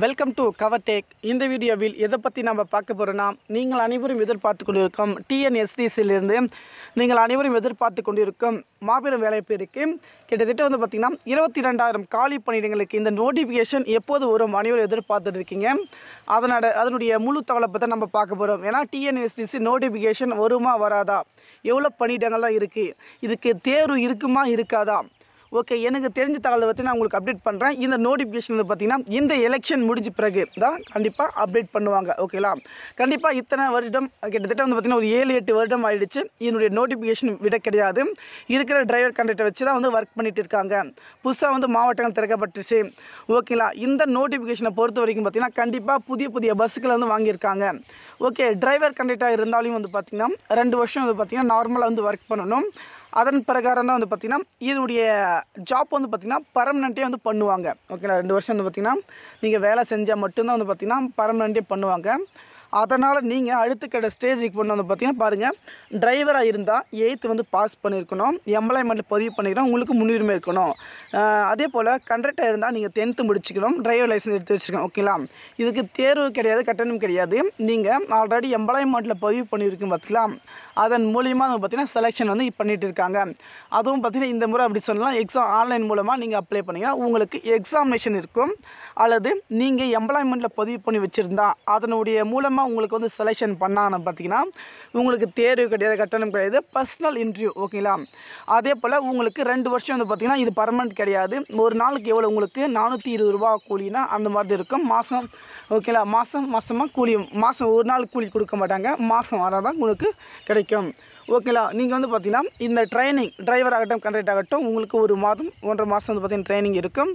welcome to cover take இந்த வீடியோவில் எதை பற்றி நம்ம பார்க்க போகிறோன்னா நீங்கள் அனைவரும் எதிர்பார்த்து கொண்டிருக்கும் டிஎன்எஸ்டிசியிலிருந்து நீங்கள் அனைவரும் எதிர்பார்த்து கொண்டிருக்கும் மாபெரும் வேலைப்பு இருக்கு கிட்டத்தட்ட வந்து பார்த்திங்கன்னா இருபத்தி ரெண்டாயிரம் காலி பணியிடங்களுக்கு இந்த நோட்டிஃபிகேஷன் எப்போது வரும் அனைவரும் எதிர்பார்த்துட்டு இருக்கீங்க அதனோட அதனுடைய முழு தகவலை பற்றி நம்ம பார்க்க போகிறோம் ஏன்னா டிஎன்எஸ்டிசி நோட்டிஃபிகேஷன் வருமா வராதா எவ்வளோ பணியிடங்கள்லாம் இருக்குது இதுக்கு தேர்வு இருக்குமா இருக்காதா ஓகே எனக்கு தெரிஞ்ச தகவலை பற்றி நான் உங்களுக்கு அப்டேட் பண்ணுறேன் இந்த நோட்டிஃபிகேஷன் வந்து பார்த்திங்கன்னா இந்த எலெக்ஷன் முடிஞ்ச பிறகு தான் கண்டிப்பாக அப்டேட் பண்ணுவாங்க ஓகேங்களா கண்டிப்பாக இத்தனை வருடம் கிட்டத்தட்ட வந்து பார்த்திங்கன்னா ஒரு ஏழு எட்டு வருடம் ஆகிடுச்சு இதனுடைய நோட்டிஃபிகேஷன் விட கிடையாது இருக்கிற டிரைவர் கண்டக்டர் வச்சு தான் வந்து ஒர்க் பண்ணிகிட்டு இருக்காங்க புதுசாக வந்து மாவட்டங்கள் திறக்கப்பட்டுச்சு ஓகேங்களா இந்த நோட்டிஃபிகேஷனை பொறுத்த வரைக்கும் பார்த்திங்கன்னா கண்டிப்பாக புதிய புதிய பஸ்ஸுகளை வந்து வாங்கியிருக்காங்க ஓகே டிரைவர் கண்டக்டாக இருந்தாலும் வந்து பார்த்திங்கன்னா ரெண்டு வருஷம் வந்து பார்த்திங்கன்னா நார்மலாக வந்து ஒர்க் பண்ணணும் அதன் பிரகாரம் தான் வந்து பார்த்திங்கன்னா இதனுடைய ஜாப் வந்து பார்த்திங்கன்னா பர்மனெண்ட்டே வந்து பண்ணுவாங்க ஓகேங்களா ரெண்டு வருஷம் வந்து பார்த்திங்கன்னா நீங்கள் வேலை செஞ்சால் மட்டும்தான் வந்து பார்த்திங்கன்னா பர்மனெண்ட்டே பண்ணுவாங்க அதனால் நீங்கள் அடுத்து கடை ஸ்டேஜுக்கு கொண்டு வந்து பார்த்தீங்கன்னா பாருங்கள் டிரைவராக இருந்தால் எயித்து வந்து பாஸ் பண்ணியிருக்கணும் எம்ப்ளாய்மெண்ட்டில் பதிவு பண்ணிக்கணும் உங்களுக்கு முன்னுரிமை இருக்கணும் அதே போல் கண்டக்டாக இருந்தால் நீங்கள் டென்த்து முடிச்சுக்கணும் டிரைவர் லைசன்ஸ் எடுத்து வச்சுருக்கோம் ஓகேங்களா இதுக்கு தேர்வு கிடையாது கட்டணம் கிடையாது நீங்கள் ஆல்ரெடி எம்ப்ளாய்மெண்ட்டில் பதிவு பண்ணியிருக்கோம் பார்த்தீங்களா அதன் மூலியமாக பார்த்திங்கன்னா செலெக்ஷன் வந்து பண்ணிகிட்டு இருக்காங்க அதுவும் பார்த்திங்கன்னா இந்த முறை அப்படி சொல்லலாம் எக்ஸாம் ஆன்லைன் மூலமாக நீங்கள் அப்ளை பண்ணிங்கன்னா உங்களுக்கு எக்ஸாமினேஷன் இருக்கும் அல்லது நீங்கள் எம்ப்ளாய்மெண்ட்டில் பதிவு பண்ணி வச்சுருந்தா அதனுடைய மூலமாக மொத்தமாக உங்களுக்கு வந்து செலெக்ஷன் பண்ணான்னு பார்த்தீங்கன்னா உங்களுக்கு தேர்வு கிடையாது கட்டணம் கிடையாது பர்சனல் இன்டர்வியூ ஓகேங்களா அதே போல் உங்களுக்கு ரெண்டு வருஷம் வந்து பார்த்திங்கன்னா இது பர்மனெண்ட் கிடையாது ஒரு நாளுக்கு எவ்வளோ உங்களுக்கு நானூற்றி இருபது ரூபா கூலினா அந்த மாதிரி இருக்கும் மாதம் ஓகேங்களா மாதம் மாதமாக கூலி மாதம் ஒரு நாள் கூலி கொடுக்க மாட்டாங்க மாதம் தான் உங்களுக்கு கிடைக்கும் ஓகேங்களா நீங்கள் வந்து பார்த்தீங்கன்னா இந்த ட்ரைனிங் டிரைவர் ஆகட்டும் கண்டக்ட் ஆகட்டும் உங்களுக்கு ஒரு மாதம் ஒன்றரை மாதம் வந்து பார்த்தீங்கன்னா ட்ரைனிங் இருக்கும்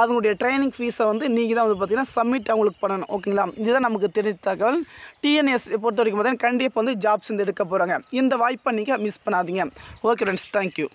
அதனுடைய ட்ரைனிங் ஃபீஸை வந்து நீங்கள் தான் வந்து பார்த்தீங்கன்னா சப்மிட் அவங்களுக்கு பண்ணணும் ஓகேங்களா இதுதான் நமக்கு தெரிஞ்ச தகவல் டிஎன்எஸ் பொறுத்த வரைக்கும் பார்த்தீங்கன்னா கண்டிப்பாக வந்து ஜாப்ஸ் வந்து எடுக்க போகிறாங்க இந்த வாய்ப்பை நீங்கள் மிஸ் பண்ணாதீங்க ஓகே ஃப்ரெண்ட்ஸ் தேங்க்யூ